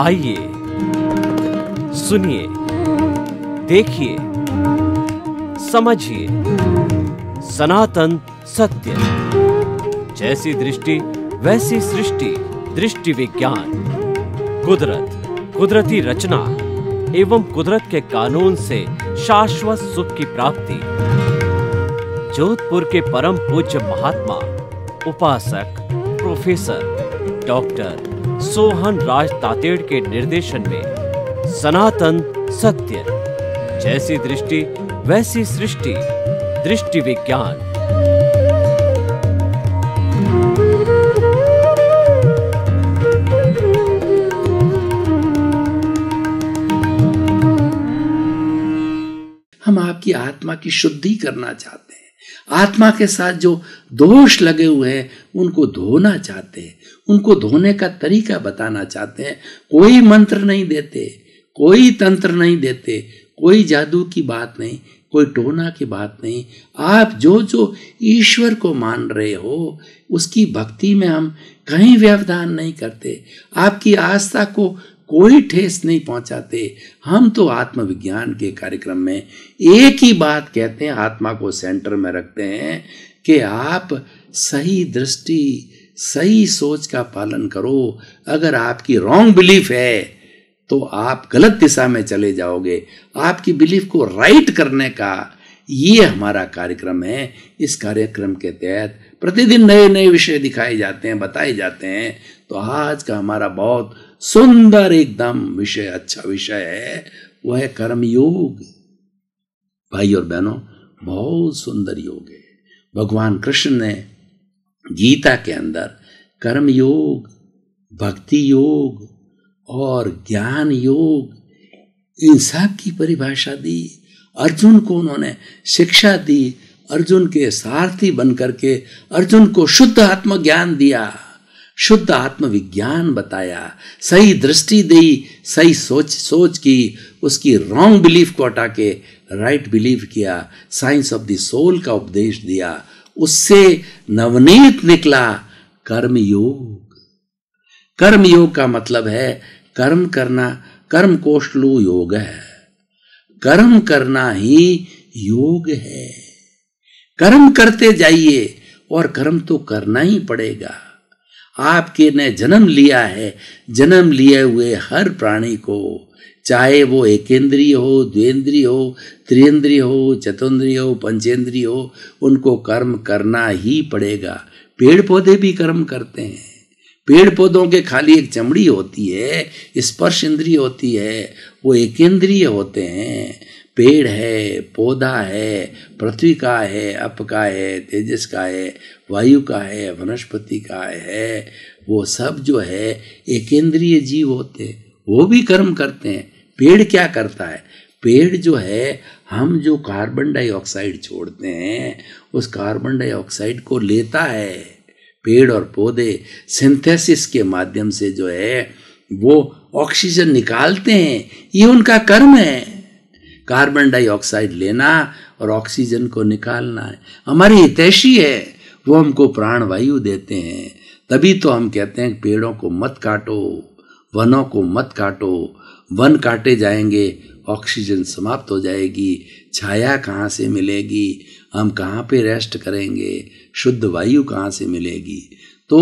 आइए सुनिए देखिए समझिए सनातन सत्य जैसी दृष्टि वैसी सृष्टि दृष्टि विज्ञान कुदरत कुदरती रचना एवं कुदरत के कानून से शाश्वत सुख की प्राप्ति जोधपुर के परम पूज्य महात्मा उपासक प्रोफेसर डॉक्टर सोहन राज तातेड़ के निर्देशन में सनातन सत्य जैसी दृष्टि वैसी सृष्टि दृष्टि विज्ञान हम आपकी आत्मा की शुद्धि करना चाहते हैं आत्मा के साथ जो दोष लगे हुए हैं उनको धोना चाहते हैं उनको धोने का तरीका बताना चाहते हैं कोई मंत्र नहीं देते कोई तंत्र नहीं देते कोई जादू की बात नहीं कोई टोना की बात नहीं आप जो जो ईश्वर को मान रहे हो उसकी भक्ति में हम कहीं व्यवधान नहीं करते आपकी आस्था को कोई ठेस नहीं पहुंचाते हम तो आत्मविज्ञान के कार्यक्रम में एक ही बात कहते हैं आत्मा को सेंटर में रखते हैं कि आप सही दृष्टि सही सोच का पालन करो अगर आपकी रॉन्ग बिलीफ है तो आप गलत दिशा में चले जाओगे आपकी बिलीफ को राइट करने का ये हमारा कार्यक्रम है इस कार्यक्रम के तहत प्रतिदिन नए नए विषय दिखाए जाते हैं बताए जाते हैं तो आज का हमारा बहुत सुंदर एकदम विषय अच्छा विषय है वह है कर्मयोग भाई और बहनों बहुत सुंदर योग है भगवान कृष्ण ने गीता के अंदर कर्म योग भक्ति योग और ज्ञान योग इन सब की परिभाषा दी अर्जुन को उन्होंने शिक्षा दी अर्जुन के सारथी बनकर के अर्जुन को शुद्ध आत्मज्ञान दिया शुद्ध आत्मविज्ञान बताया सही दृष्टि दी सही सोच सोच की उसकी रॉन्ग बिलीफ को हटा के राइट बिलीव किया साइंस ऑफ द सोल का उपदेश दिया उससे नवनीत निकला कर्म योग कर्म योग का मतलब है कर्म करना कर्म कोशलु योग है कर्म करना ही योग है कर्म करते जाइए और कर्म तो करना ही पड़ेगा आपके ने जन्म लिया है जन्म लिए हुए हर प्राणी को चाहे वो एकेंद्रीय हो द्वेंद्रीय हो त्रिंद्रीय हो चतुन्द्रीय हो पंचेंद्रीय हो उनको कर्म करना ही पड़ेगा पेड़ पौधे भी कर्म करते हैं पेड़ पौधों के खाली एक चमड़ी होती है स्पर्श इंद्रिय होती है वो एकेंद्रीय होते हैं पेड़ है पौधा है पृथ्वी का है अप का है तेजस का है वायु का है वनस्पति का है वो सब जो है एकेंद्रीय जीव होते हैं वो भी कर्म करते हैं पेड़ क्या करता है पेड़ जो है हम जो कार्बन डाइऑक्साइड छोड़ते हैं उस कार्बन डाइऑक्साइड को लेता है पेड़ और पौधे सिंथेसिस के माध्यम से जो है वो ऑक्सीजन निकालते हैं ये उनका कर्म है कार्बन डाइऑक्साइड लेना और ऑक्सीजन को निकालना है हमारी हितैषी है वो हमको प्राण वायु देते हैं तभी तो हम कहते हैं पेड़ों को मत काटो वनों को मत काटो वन काटे जाएंगे ऑक्सीजन समाप्त हो जाएगी छाया कहाँ से मिलेगी हम कहाँ पे रेस्ट करेंगे शुद्ध वायु कहाँ से मिलेगी तो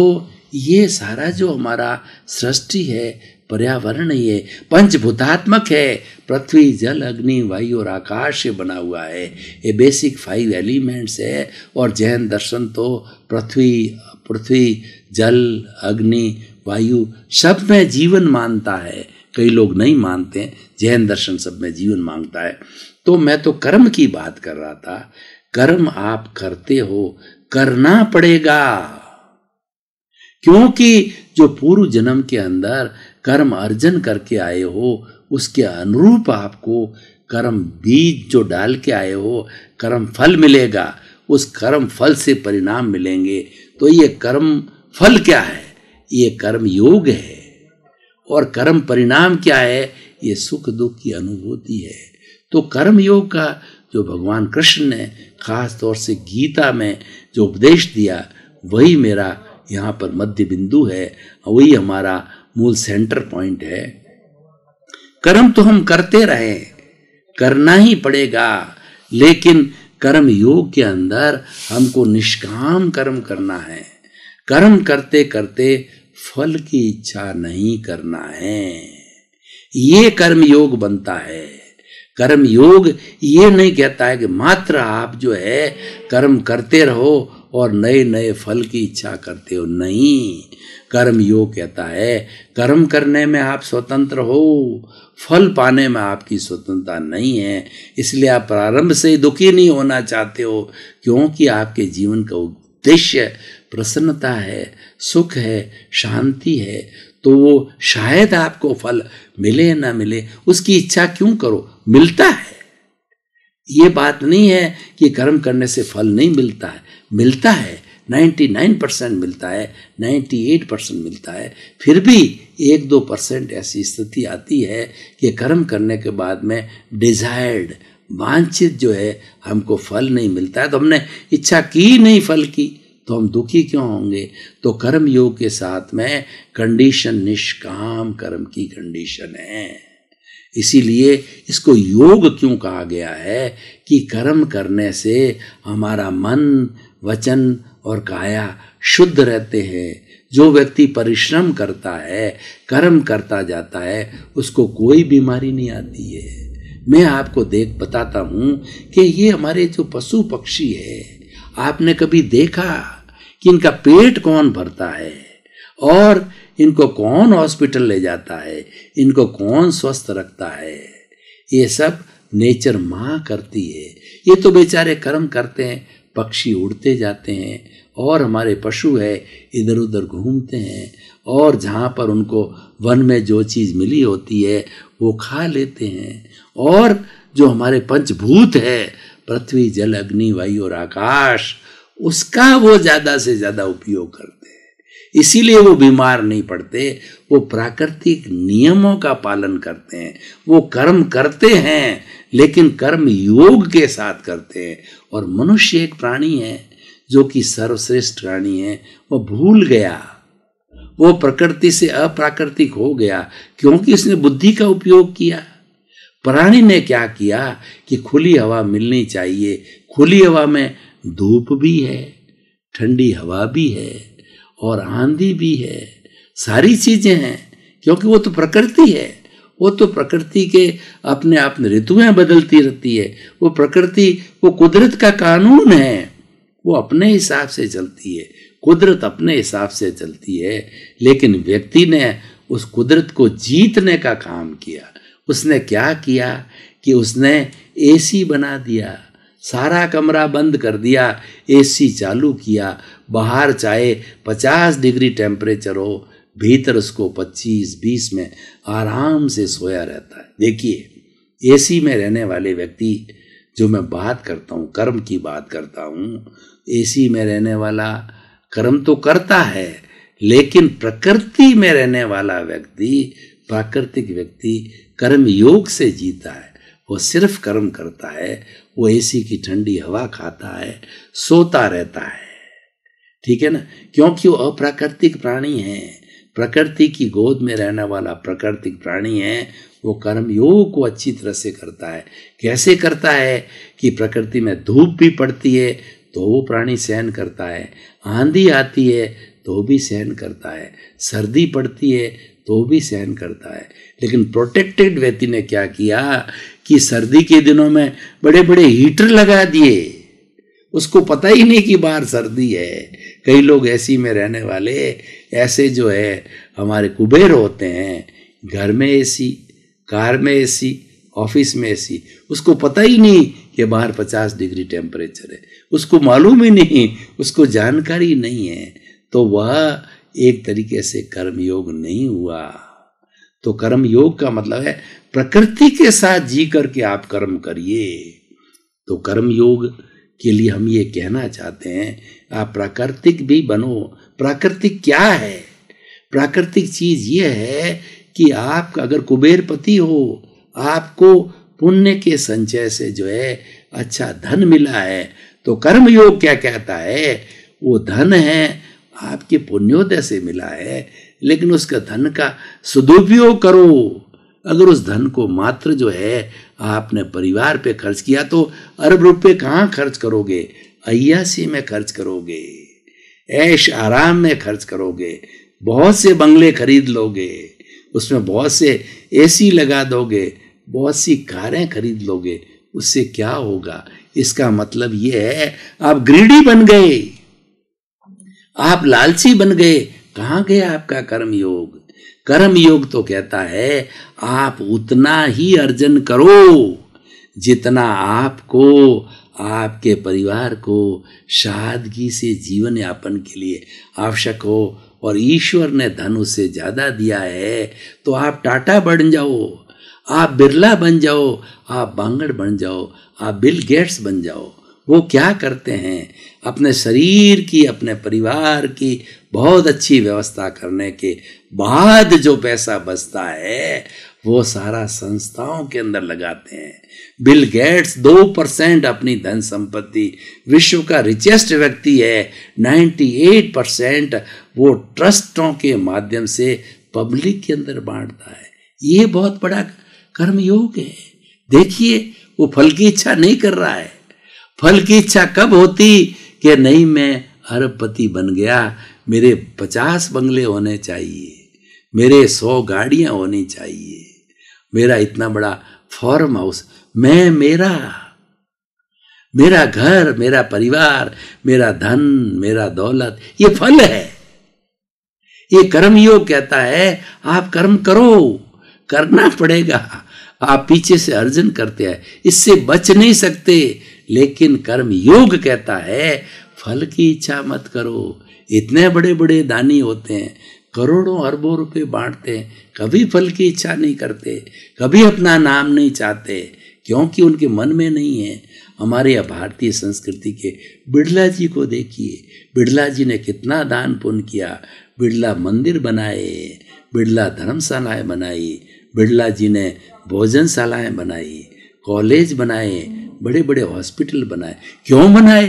ये सारा जो हमारा सृष्टि है पर्यावरण ये पंचभूतात्मक है पृथ्वी जल अग्नि वायु और आकाश से बना हुआ है ये बेसिक फाइव एलिमेंट्स है और जैन दर्शन तो पृथ्वी पृथ्वी जल अग्नि वायु सब में जीवन मानता है कई लोग नहीं मानते जैन दर्शन सब में जीवन मांगता है तो मैं तो कर्म की बात कर रहा था कर्म आप करते हो करना पड़ेगा क्योंकि जो पूर्व जन्म के अंदर कर्म अर्जन करके आए हो उसके अनुरूप आपको कर्म बीज जो डाल के आए हो कर्म फल मिलेगा उस कर्म फल से परिणाम मिलेंगे तो ये कर्म फल क्या है ये कर्म योग है और कर्म परिणाम क्या है ये सुख दुख की अनुभूति है तो कर्म योग का जो भगवान कृष्ण ने खास तौर से गीता में जो उपदेश दिया वही मेरा यहाँ पर मध्य बिंदु है वही हमारा मूल सेंटर पॉइंट है कर्म तो हम करते रहे करना ही पड़ेगा लेकिन कर्म योग के अंदर हमको निष्काम कर्म करना है कर्म करते करते फल की इच्छा नहीं करना है ये कर्म योग बनता है कर्म योग ये नहीं कहता है कि मात्र आप जो है कर्म करते रहो और नए नए फल की इच्छा करते हो नहीं कर्म योग कहता है कर्म करने में आप स्वतंत्र हो फल पाने में आपकी स्वतंत्रता नहीं है इसलिए आप प्रारंभ से दुखी नहीं होना चाहते हो क्योंकि आपके जीवन का उद्देश्य प्रसन्नता है सुख है शांति है तो वो शायद आपको फल मिले ना मिले उसकी इच्छा क्यों करो मिलता है ये बात नहीं है कि कर्म करने से फल नहीं मिलता है मिलता है 99 परसेंट मिलता है 98 परसेंट मिलता है फिर भी एक दो परसेंट ऐसी स्थिति आती है कि कर्म करने के बाद में डिजायर्ड वांछित जो है हमको फल नहीं मिलता है तो हमने इच्छा की नहीं फल की तो हम दुखी क्यों होंगे तो कर्म योग के साथ में कंडीशन निष्काम कर्म की कंडीशन है इसीलिए इसको योग क्यों कहा गया है कि कर्म करने से हमारा मन वचन और काया शुद्ध रहते हैं जो व्यक्ति परिश्रम करता है कर्म करता जाता है उसको कोई बीमारी नहीं आती है मैं आपको देख बताता हूँ कि ये हमारे जो पशु पक्षी है आपने कभी देखा कि इनका पेट कौन भरता है और इनको कौन हॉस्पिटल ले जाता है इनको कौन स्वस्थ रखता है ये सब नेचर माँ करती है ये तो बेचारे कर्म करते हैं पक्षी उड़ते जाते हैं और हमारे पशु है इधर उधर घूमते हैं और जहाँ पर उनको वन में जो चीज़ मिली होती है वो खा लेते हैं और जो हमारे पंचभूत है पृथ्वी जल अग्नि वायु और आकाश उसका वो ज़्यादा से ज़्यादा उपयोग करते इसीलिए वो बीमार नहीं पड़ते वो प्राकृतिक नियमों का पालन करते हैं वो कर्म करते हैं लेकिन कर्म योग के साथ करते हैं और मनुष्य एक प्राणी है जो कि सर्वश्रेष्ठ प्राणी है वो भूल गया वो प्रकृति से अप्राकृतिक हो गया क्योंकि उसने बुद्धि का उपयोग किया प्राणी ने क्या किया कि खुली हवा मिलनी चाहिए खुली हवा में धूप भी है ठंडी हवा भी है और आंधी भी है सारी चीजें हैं क्योंकि वो तो प्रकृति है वो तो प्रकृति के अपने अपने ऋतुएं बदलती रहती है वो प्रकृति वो कुदरत का कानून है वो अपने हिसाब से चलती है कुदरत अपने हिसाब से चलती है लेकिन व्यक्ति ने उस कुदरत को जीतने का काम किया उसने क्या किया कि उसने एसी बना दिया सारा कमरा बंद कर दिया एसी चालू किया बाहर चाहे पचास डिग्री टेम्परेचर हो भीतर उसको पच्चीस बीस में आराम से सोया रहता है देखिए एसी में रहने वाले व्यक्ति जो मैं बात करता हूँ कर्म की बात करता हूँ एसी में रहने वाला कर्म तो करता है लेकिन प्रकृति में रहने वाला व्यक्ति प्राकृतिक व्यक्ति कर्म योग से जीता है वो सिर्फ कर्म करता है वो एसी की ठंडी हवा खाता है सोता रहता है ठीक है ना क्योंकि वो अप्राकृतिक प्राणी है प्रकृति की गोद में रहने वाला प्राकृतिक प्राणी है वो कर्म योग को अच्छी तरह से करता है कैसे करता है कि प्रकृति में धूप भी पड़ती है तो वो प्राणी सहन करता है आंधी आती है तो भी सहन करता है सर्दी पड़ती है तो भी सहन करता है लेकिन प्रोटेक्टेड व्यक्ति ने क्या किया कि सर्दी के दिनों में बड़े बड़े हीटर लगा दिए उसको पता ही नहीं कि बाहर सर्दी है कई लोग ऐसी में रहने वाले ऐसे जो है हमारे कुबेर होते हैं घर में एसी कार में एसी ऑफिस में एसी उसको पता ही नहीं कि बाहर 50 डिग्री टेम्परेचर है उसको मालूम ही नहीं उसको जानकारी नहीं है तो वह एक तरीके से कर्मयोग नहीं हुआ तो कर्म योग का मतलब है प्रकृति के साथ जी करके आप कर्म करिए तो कर्म योग के लिए हम ये कहना चाहते हैं आप प्राकृतिक भी बनो प्राकृतिक क्या है प्राकृतिक चीज ये है कि आप अगर कुबेरपति हो आपको पुण्य के संचय से जो है अच्छा धन मिला है तो कर्म योग क्या कहता है वो धन है आपके पुण्योदय से मिला है लेकिन उसका धन का सदुपयोग करो अगर उस धन को मात्र जो है आपने परिवार पे खर्च किया तो अरब रुपए कहाँ खर्च करोगे अयासी में खर्च करोगे ऐश आराम में खर्च करोगे बहुत से बंगले खरीद लोगे उसमें बहुत से एसी लगा दोगे बहुत सी कारें खरीद लोगे उससे क्या होगा इसका मतलब यह है आप ग्रीडी बन गए आप लालची बन गए कहाँ गया आपका कर्म योग कर्म योग तो कहता है आप उतना ही अर्जन करो जितना आपको आपके परिवार को सादगी से जीवन यापन के लिए आवश्यक हो और ईश्वर ने धन उसे ज़्यादा दिया है तो आप टाटा बन जाओ आप बिरला बन जाओ आप बांगड़ बन जाओ आप बिल गेट्स बन जाओ वो क्या करते हैं अपने शरीर की अपने परिवार की बहुत अच्छी व्यवस्था करने के बाद जो पैसा बचता है वो सारा संस्थाओं के अंदर लगाते हैं बिल गेट्स दो परसेंट अपनी धन संपत्ति विश्व का रिचेस्ट व्यक्ति है 98 परसेंट वो ट्रस्टों के माध्यम से पब्लिक के अंदर बांटता है ये बहुत बड़ा कर्मयोग है देखिए वो फल की इच्छा नहीं कर रहा है फल की इच्छा कब होती कि नहीं मैं अरबपति बन गया मेरे पचास बंगले होने चाहिए मेरे सौ गाड़ियाँ होनी चाहिए मेरा इतना बड़ा फॉर्म हाउस मैं मेरा मेरा घर मेरा परिवार मेरा धन मेरा दौलत ये फल है ये कर्म योग कहता है आप कर्म करो करना पड़ेगा आप पीछे से अर्जन करते हैं इससे बच नहीं सकते लेकिन कर्म योग कहता है फल की इच्छा मत करो इतने बड़े बड़े दानी होते हैं करोड़ों अरबों रुपए बांटते हैं कभी फल की इच्छा नहीं करते कभी अपना नाम नहीं चाहते क्योंकि उनके मन में नहीं है हमारे यहाँ भारतीय संस्कृति के बिड़ला जी को देखिए बिरला जी ने कितना दान पुण्य किया बिरला मंदिर बनाए बिरला धर्मशालाएँ बनाई बिड़ला जी ने भोजनशालाएँ बनाई कॉलेज बनाए बड़े बड़े हॉस्पिटल बनाए क्यों बनाए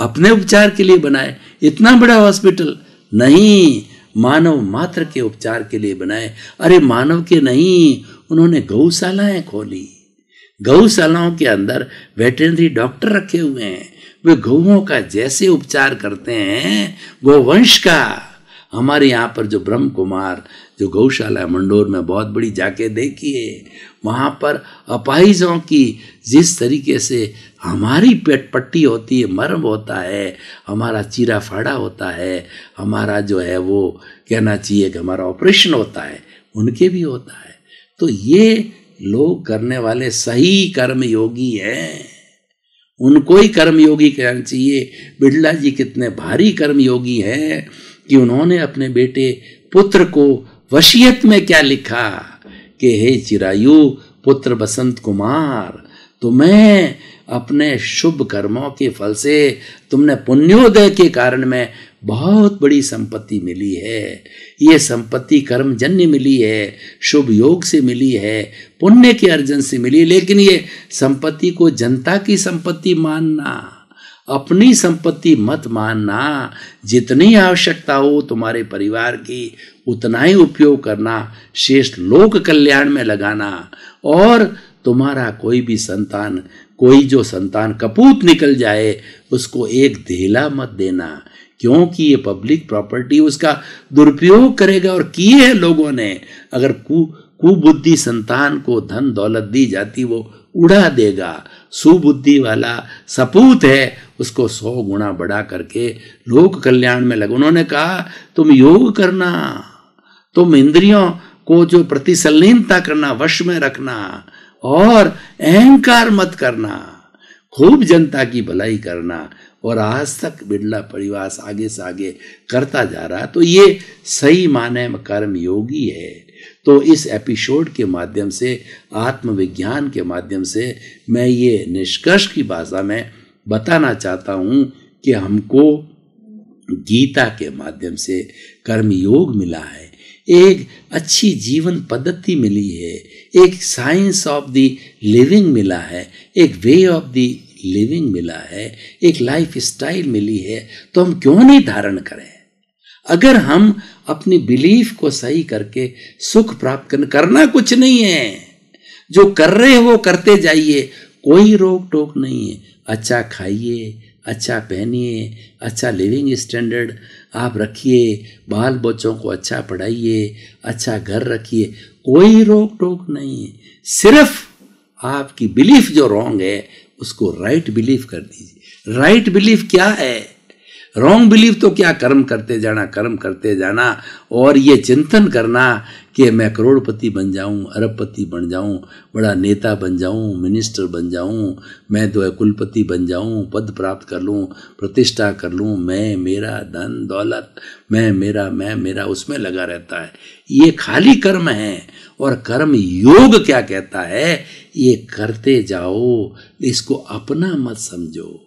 अपने उपचार के लिए बनाए इतना बड़ा हॉस्पिटल नहीं मानव मात्र के उपचार के लिए बनाए अरे मानव के नहीं उन्होंने गौशालाएं खोली गौशालाओं के अंदर वेटरनरी डॉक्टर रखे हुए हैं वे गौओं का जैसे उपचार करते हैं गौवंश का हमारे यहाँ पर जो ब्रह्म कुमार जो गौशाला मंडोर में बहुत बड़ी जाके देखिए वहाँ पर अपाहिजों की जिस तरीके से हमारी पेट पट्टी होती है मर्म होता है हमारा चीरा फाड़ा होता है हमारा जो है वो कहना चाहिए कि हमारा ऑपरेशन होता है उनके भी होता है तो ये लोग करने वाले सही कर्मयोगी हैं उनको ही कर्मयोगी कहना चाहिए बिरला जी कितने भारी कर्मयोगी हैं कि उन्होंने अपने बेटे पुत्र को वसीयत में क्या लिखा कि हे चिरायु पुत्र बसंत कुमार तुम्हें अपने शुभ कर्मों के फल से तुमने पुण्योदय के कारण में बहुत बड़ी संपत्ति मिली है ये संपत्ति कर्म जन्य मिली है शुभ योग से मिली है पुण्य के अर्जन से मिली लेकिन ये संपत्ति को जनता की संपत्ति मानना अपनी संपत्ति मत मानना जितनी आवश्यकता हो तुम्हारे परिवार की उतना ही उपयोग करना शेष लोक कल्याण में लगाना और तुम्हारा कोई भी संतान कोई जो संतान कपूत निकल जाए उसको एक ढेला मत देना क्योंकि ये पब्लिक प्रॉपर्टी उसका दुरुपयोग करेगा और किए हैं लोगों ने अगर कु कुबुद्धि संतान को धन दौलत दी जाती वो उड़ा देगा सुबुद्धि वाला सपूत है उसको सौ गुणा बढ़ा करके लोक कल्याण में लग उन्होंने कहा तुम योग करना तुम इंद्रियों को जो प्रतिसलीनता करना वश में रखना और अहंकार मत करना खूब जनता की भलाई करना और आज तक बिरला परिवार आगे से आगे करता जा रहा तो ये सही माने कर्म योगी है तो इस एपिसोड के माध्यम से आत्मविज्ञान के माध्यम से मैं ये निष्कर्ष की भाषा में बताना चाहता हूँ कि हमको गीता के माध्यम से कर्मयोग मिला है एक अच्छी जीवन पद्धति मिली है एक साइंस ऑफ दी लिविंग मिला है एक वे ऑफ दी लिविंग मिला है एक लाइफ स्टाइल मिली है तो हम क्यों नहीं धारण करें अगर हम अपनी बिलीफ को सही करके सुख प्राप्त करना करना कुछ नहीं है जो कर रहे हैं वो करते जाइए कोई रोक टोक नहीं है अच्छा खाइए अच्छा पहनिए अच्छा लिविंग स्टैंडर्ड आप रखिए बाल बच्चों को अच्छा पढ़ाइए अच्छा घर रखिए कोई रोक टोक नहीं है सिर्फ आपकी बिलीफ जो रॉन्ग है उसको राइट बिलीफ कर दीजिए राइट बिलीफ क्या है रॉन्ग बिलीव तो क्या कर्म करते जाना कर्म करते जाना और ये चिंतन करना कि मैं करोड़पति बन जाऊं अरबपति बन जाऊं बड़ा नेता बन जाऊं मिनिस्टर बन जाऊं मैं तो कुलपति बन जाऊं पद प्राप्त कर लूं प्रतिष्ठा कर लूं मैं मेरा धन दौलत मैं मेरा मैं मेरा उसमें लगा रहता है ये खाली कर्म है और कर्म योग क्या कहता है ये करते जाओ इसको अपना मत समझो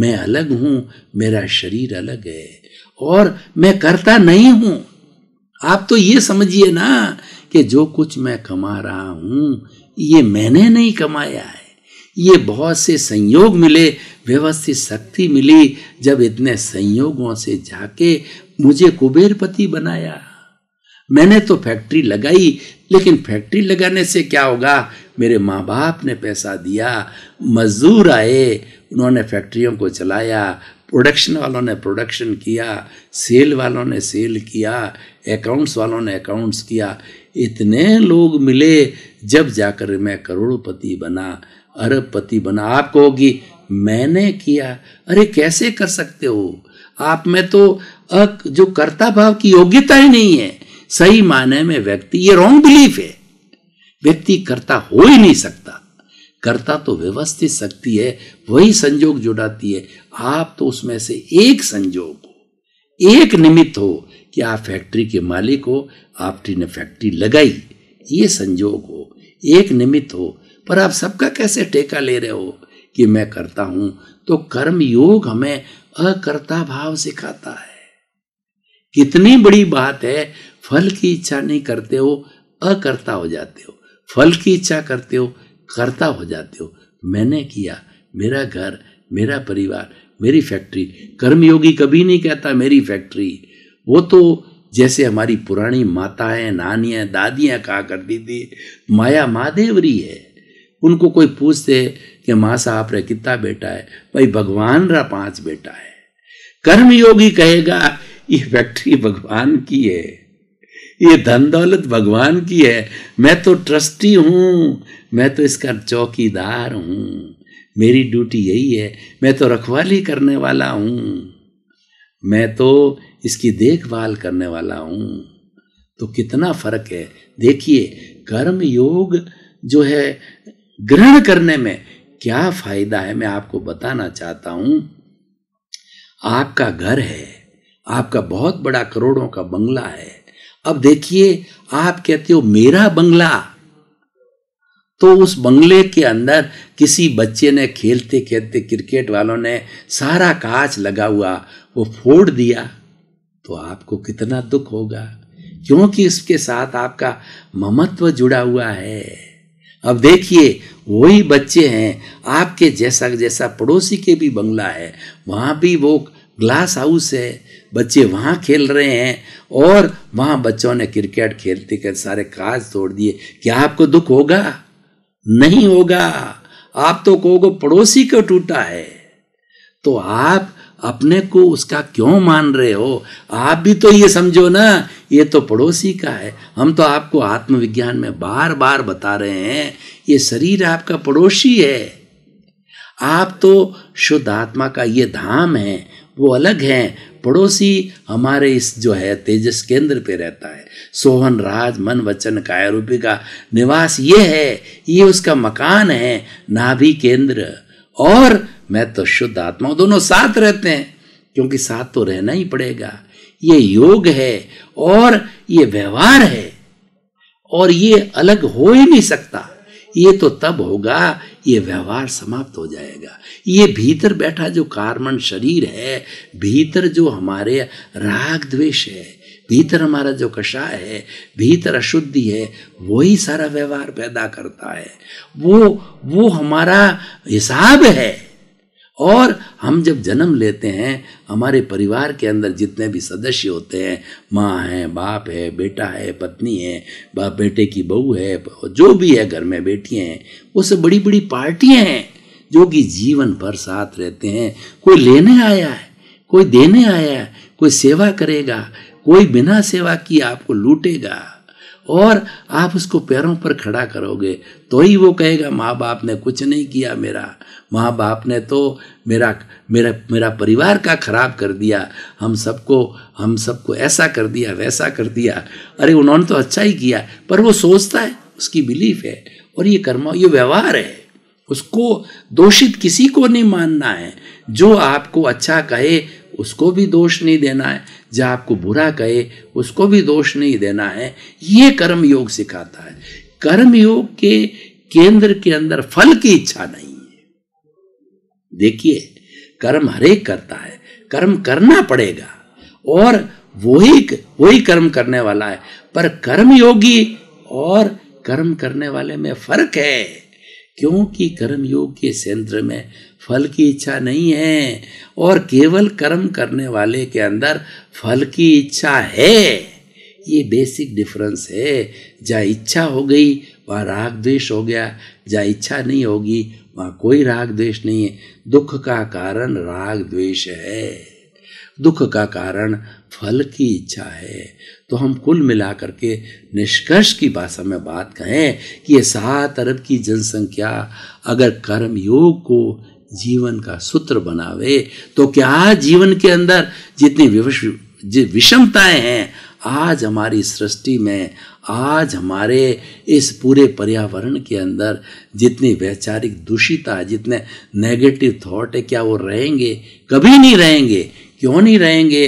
मैं अलग हूं मेरा शरीर अलग है और मैं करता नहीं हूं आप तो ये समझिए ना कि जो कुछ मैं कमा रहा हूं ये मैंने नहीं कमाया है ये बहुत से संयोग मिले व्यवस्थित शक्ति मिली जब इतने संयोगों से जाके मुझे कुबेरपति बनाया मैंने तो फैक्ट्री लगाई लेकिन फैक्ट्री लगाने से क्या होगा मेरे माँ बाप ने पैसा दिया मजदूर आए उन्होंने फैक्ट्रियों को चलाया प्रोडक्शन वालों ने प्रोडक्शन किया सेल वालों ने सेल किया अकाउंट्स वालों ने अकाउंट्स किया इतने लोग मिले जब जाकर मैं करोड़पति बना अरबपति बना आप कहोगी मैंने किया अरे कैसे कर सकते हो आप में तो अक जो कर्ता भाव की योग्यता ही नहीं है सही माने में व्यक्ति ये रॉन्ग बिलीफ है व्यक्ति करता हो ही नहीं सकता करता तो व्यवस्थित शक्ति है वही संजोग जुड़ाती है आप तो उसमें से एक संजोग हो एक निमित्त हो कि आप फैक्ट्री के मालिक हो आपने फैक्ट्री लगाई ये संजोग हो एक निमित्त हो पर आप सबका कैसे टेका ले रहे हो कि मैं करता हूं तो कर्म योग हमें अकर्ता भाव सिखाता है कितनी बड़ी बात है फल की इच्छा नहीं करते हो अकर्ता हो जाते हो फल की इच्छा करते हो कर्ता हो जाते हो मैंने किया मेरा घर मेरा परिवार मेरी फैक्ट्री कर्मयोगी कभी नहीं कहता मेरी फैक्ट्री वो तो जैसे हमारी पुरानी माताएं नानियाँ दादियाँ कहा करती थी माया महादेवरी है उनको कोई पूछते कि माँ साहब रे कितना बेटा है भाई भगवान रा पांच बेटा है कर्मयोगी कहेगा ये फैक्ट्री भगवान की है ये धन दौलत भगवान की है मैं तो ट्रस्टी हूँ मैं तो इसका चौकीदार हूँ मेरी ड्यूटी यही है मैं तो रखवाली करने वाला हूँ मैं तो इसकी देखभाल करने वाला हूँ तो कितना फर्क है देखिए कर्म योग जो है ग्रहण करने में क्या फायदा है मैं आपको बताना चाहता हूँ आपका घर है आपका बहुत बड़ा करोड़ों का बंगला है अब देखिए आप कहते हो मेरा बंगला तो उस बंगले के अंदर किसी बच्चे ने खेलते खेलते क्रिकेट वालों ने सारा कांच लगा हुआ वो फोड़ दिया तो आपको कितना दुख होगा क्योंकि इसके साथ आपका ममत्व जुड़ा हुआ है अब देखिए वही बच्चे हैं आपके जैसा जैसा पड़ोसी के भी बंगला है वहां भी वो ग्लास हाउस है बच्चे वहाँ खेल रहे हैं और वहाँ बच्चों ने क्रिकेट खेलते कर सारे काज तोड़ दिए क्या आपको दुख होगा नहीं होगा आप तो कहोगे पड़ोसी को टूटा है तो आप अपने को उसका क्यों मान रहे हो आप भी तो ये समझो ना ये तो पड़ोसी का है हम तो आपको आत्मविज्ञान में बार बार बता रहे हैं ये शरीर आपका पड़ोसी है आप तो शुद्ध आत्मा का ये धाम है वो अलग हैं पड़ोसी हमारे इस जो है तेजस केंद्र पे रहता है सोहन राज मन वचन काय रूपी का निवास ये है ये उसका मकान है नाभि केंद्र और मैं तो शुद्ध आत्मा दोनों साथ रहते हैं क्योंकि साथ तो रहना ही पड़ेगा ये योग है और ये व्यवहार है और ये अलग हो ही नहीं सकता ये तो तब होगा ये व्यवहार समाप्त हो जाएगा ये भीतर बैठा जो कार्मण शरीर है भीतर जो हमारे राग द्वेष है भीतर हमारा जो कषा है भीतर अशुद्धि है वही सारा व्यवहार पैदा करता है वो वो हमारा हिसाब है और हम जब जन्म लेते हैं हमारे परिवार के अंदर जितने भी सदस्य होते हैं माँ है बाप है बेटा है पत्नी है बाप बेटे की बहू है जो भी है घर में बेटी हैं वो सब बड़ी बड़ी पार्टियाँ हैं जो कि जीवन भर साथ रहते हैं कोई लेने आया है कोई देने आया है कोई सेवा करेगा कोई बिना सेवा किए आपको लूटेगा और आप उसको पैरों पर खड़ा करोगे तो ही वो कहेगा माँ बाप ने कुछ नहीं किया मेरा माँ बाप ने तो मेरा मेरा मेरा परिवार का खराब कर दिया हम सबको हम सबको ऐसा कर दिया वैसा कर दिया अरे उन्होंने तो अच्छा ही किया पर वो सोचता है उसकी बिलीफ है और ये कर्म ये व्यवहार है उसको दोषित किसी को नहीं मानना है जो आपको अच्छा कहे उसको भी दोष नहीं देना है जहां आपको बुरा कहे उसको भी दोष नहीं देना है ये कर्म योग सिखाता है कर्म योग के केंद्र के अंदर फल की इच्छा नहीं है देखिए कर्म हरेक करता है कर्म करना पड़ेगा और वही वही कर्म करने वाला है पर कर्म योगी और कर्म करने वाले में फर्क है क्योंकि कर्म योग के केंद्र में फल की इच्छा नहीं है और केवल कर्म करने वाले के अंदर फल की इच्छा है ये बेसिक डिफरेंस है जहाँ इच्छा हो गई वहाँ राग द्वेष हो गया जहाँ इच्छा नहीं होगी वहाँ कोई राग द्वेष नहीं है दुख का कारण राग द्वेष है दुख का कारण फल की इच्छा है तो हम कुल मिलाकर के निष्कर्ष की भाषा में बात कहें कि ये सात अरब की जनसंख्या अगर कर्म योग को जीवन का सूत्र बनावे तो क्या जीवन के अंदर जितनी विषमताएं हैं आज हमारी सृष्टि में आज हमारे इस पूरे पर्यावरण के अंदर जितनी वैचारिक दूषिता जितने नेगेटिव थॉट है क्या वो रहेंगे कभी नहीं रहेंगे क्यों नहीं रहेंगे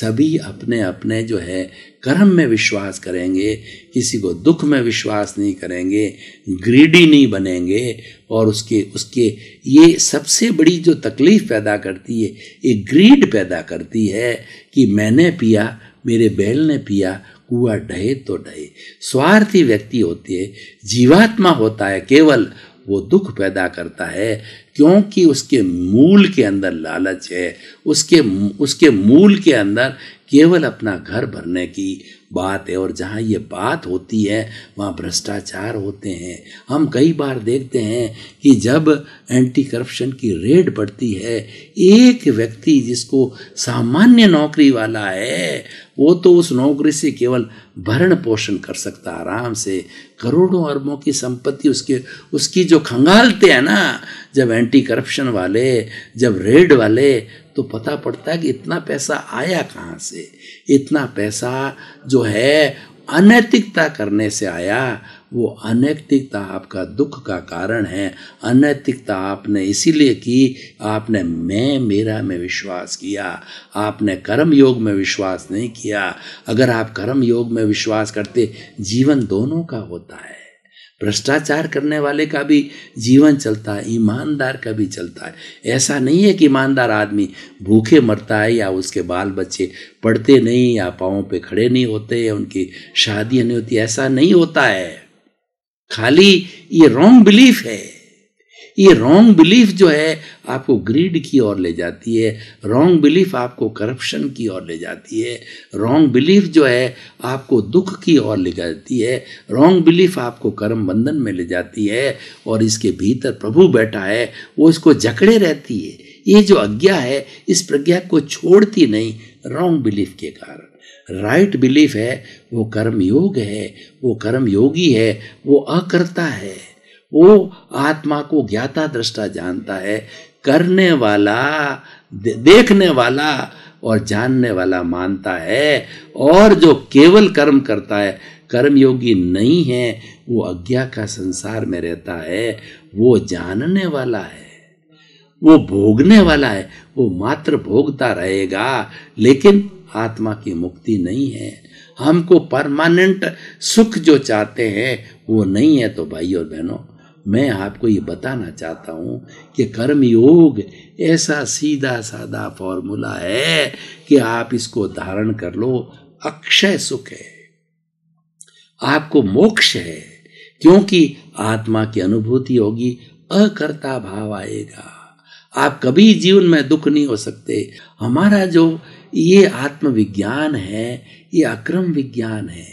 सभी अपने अपने जो है कर्म में विश्वास करेंगे किसी को दुख में विश्वास नहीं करेंगे ग्रीडी नहीं बनेंगे और उसके उसके ये सबसे बड़ी जो तकलीफ पैदा करती है ये ग्रीड पैदा करती है कि मैंने पिया मेरे बैल ने पिया कुआ ढहे तो ढहे स्वार्थी व्यक्ति होती है जीवात्मा होता है केवल वो दुख पैदा करता है क्योंकि उसके मूल के अंदर लालच है उसके उसके मूल के अंदर केवल अपना घर भरने की बात है और जहाँ ये बात होती है वहाँ भ्रष्टाचार होते हैं हम कई बार देखते हैं कि जब एंटी करप्शन की रेड बढ़ती है एक व्यक्ति जिसको सामान्य नौकरी वाला है वो तो उस नौकरी से केवल भरण पोषण कर सकता आराम से करोड़ों अरबों की संपत्ति उसके उसकी जो खंगालते हैं ना जब एंटी करप्शन वाले जब रेड वाले तो पता पड़ता है कि इतना पैसा आया कहाँ से इतना पैसा जो है अनैतिकता करने से आया वो अनैतिकता आपका दुख का कारण है अनैतिकता आपने इसीलिए की आपने मैं मेरा में विश्वास किया आपने कर्म योग में विश्वास नहीं किया अगर आप कर्म योग में विश्वास करते जीवन दोनों का होता है भ्रष्टाचार करने वाले का भी जीवन चलता है ईमानदार का भी चलता है ऐसा नहीं है कि ईमानदार आदमी भूखे मरता है या उसके बाल बच्चे पढ़ते नहीं या पाँव पे खड़े नहीं होते या उनकी शादियाँ नहीं होती ऐसा नहीं होता है खाली ये रॉन्ग बिलीफ है ये रॉन्ग बिलीफ जो है आपको ग्रीड की ओर ले जाती है रॉन्ग बिलीफ आपको करप्शन की ओर ले जाती है रॉन्ग बिलीफ जो है आपको दुख की ओर ले जाती है रॉन्ग बिलीफ आपको कर्म बंधन में ले जाती है और इसके भीतर प्रभु बैठा है वो इसको जकड़े रहती है ये जो अज्ञा है इस प्रज्ञा को छोड़ती नहीं रॉन्ग बिलीफ के कारण राइट right बिलीफ है वो कर्म योग है वो कर्म योगी है वो अकर्ता है वो आत्मा को ज्ञाता दृष्टा जानता है करने वाला देखने वाला और जानने वाला मानता है और जो केवल कर्म करता है कर्मयोगी नहीं है वो अज्ञा का संसार में रहता है वो जानने वाला है वो भोगने वाला है वो मात्र भोगता रहेगा लेकिन आत्मा की मुक्ति नहीं है हमको परमानेंट सुख जो चाहते हैं वो नहीं है तो भाई और बहनों मैं आपको ये बताना चाहता हूँ कि कर्म योग ऐसा सीधा साधा फॉर्मूला है कि आप इसको धारण कर लो अक्षय सुख है आपको मोक्ष है क्योंकि आत्मा की अनुभूति होगी अकर्ता भाव आएगा आप कभी जीवन में दुख नहीं हो सकते हमारा जो ये आत्मविज्ञान है ये अक्रम विज्ञान है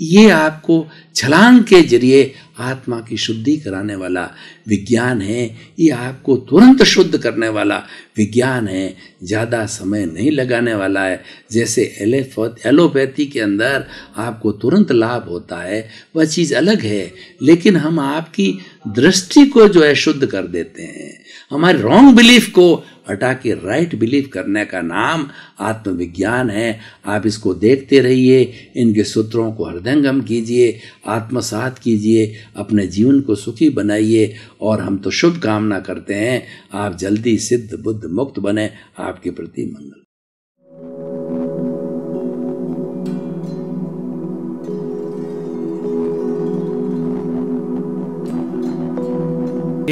ये आपको छलांग के जरिए आत्मा की शुद्धि कराने वाला विज्ञान है ये आपको तुरंत शुद्ध करने वाला विज्ञान है ज़्यादा समय नहीं लगाने वाला है जैसे एलोपैथी के अंदर आपको तुरंत लाभ होता है वह चीज़ अलग है लेकिन हम आपकी दृष्टि को जो है शुद्ध कर देते हैं हमारे रॉन्ग बिलीफ को हटा के राइट बिलीव करने का नाम आत्मविज्ञान है आप इसको देखते रहिए इनके सूत्रों को हृदयंगम कीजिए आत्मसात कीजिए अपने जीवन को सुखी बनाइए और हम तो शुभ कामना करते हैं आप जल्दी सिद्ध बुद्ध मुक्त बने आपके प्रति मंगल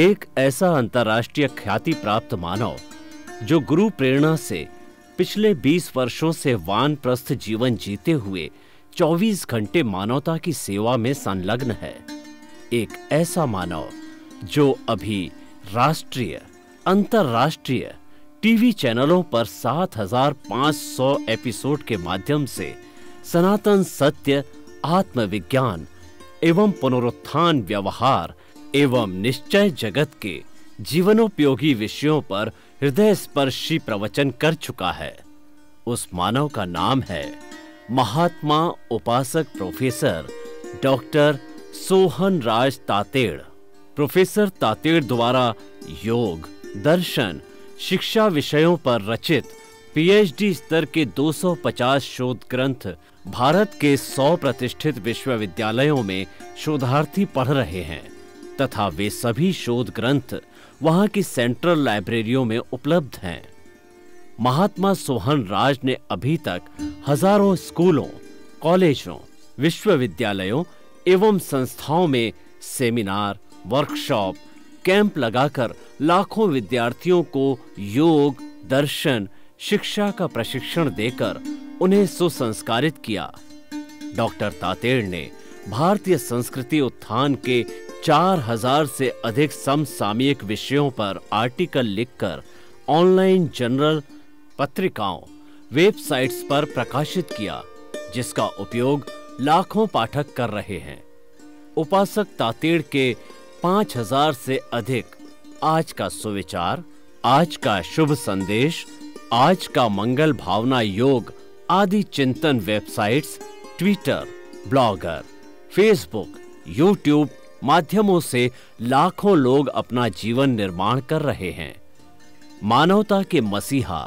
एक ऐसा अंतर्राष्ट्रीय ख्याति प्राप्त मानव जो गुरु प्रेरणा से पिछले 20 वर्षों से वानप्रस्थ जीवन जीते हुए 24 घंटे मानवता की सेवा में संलग्न है एक ऐसा मानव जो अभी राष्ट्रीय अंतरराष्ट्रीय टीवी चैनलों पर 7,500 एपिसोड के माध्यम से सनातन सत्य आत्मविज्ञान एवं पुनरुत्थान व्यवहार एवं निश्चय जगत के जीवनोपयोगी विषयों पर हृदय स्पर्शी प्रवचन कर चुका है उस मानव का नाम है महात्मा उपासक professor doctor Sohan Raj Tated professor Tated द्वारा योग दर्शन शिक्षा विषयों पर रचित पीएचडी स्तर के 250 शोध ग्रंथ भारत के 100 प्रतिष्ठित विश्वविद्यालयों में शोधार्थी पढ़ रहे हैं तथा वे सभी शोध ग्रंथ वहां की सेंट्रल लाइब्रेरियों में उपलब्ध हैं महात्मा सोहन राज ने अभी तक हजारों स्कूलों कॉलेजों विश्वविद्यालयों एवं संस्थाओं में सेमिनार वर्कशॉप कैंप लगाकर लाखों विद्यार्थियों को योग दर्शन शिक्षा का प्रशिक्षण देकर उन्हें सुसंस्कारित किया डॉक्टर तातेड़ ने भारतीय संस्कृति उत्थान के चार हजार से अधिक समसामयिक विषयों पर आर्टिकल लिखकर ऑनलाइन जनरल पत्रिकाओं वेबसाइट्स पर प्रकाशित किया जिसका उपयोग लाखों पाठक कर रहे हैं उपासक तातेड़ के पांच हजार से अधिक आज का सुविचार आज का शुभ संदेश आज का मंगल भावना योग आदि चिंतन websites Twitter Blogger Facebook YouTube माध्यमों से लाखों लोग अपना जीवन निर्माण कर रहे हैं मानवता के मसीहा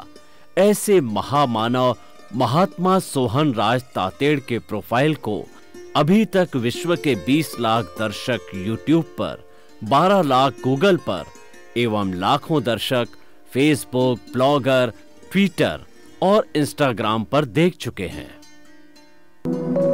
ऐसे महामानव महात्मा सोहन राज तातेड़ के प्रोफाइल को अभी तक विश्व के 20 लाख दर्शक यूट्यूब पर 12 लाख गूगल पर एवं लाखों दर्शक फेसबुक ब्लॉगर ट्विटर और इंस्टाग्राम पर देख चुके हैं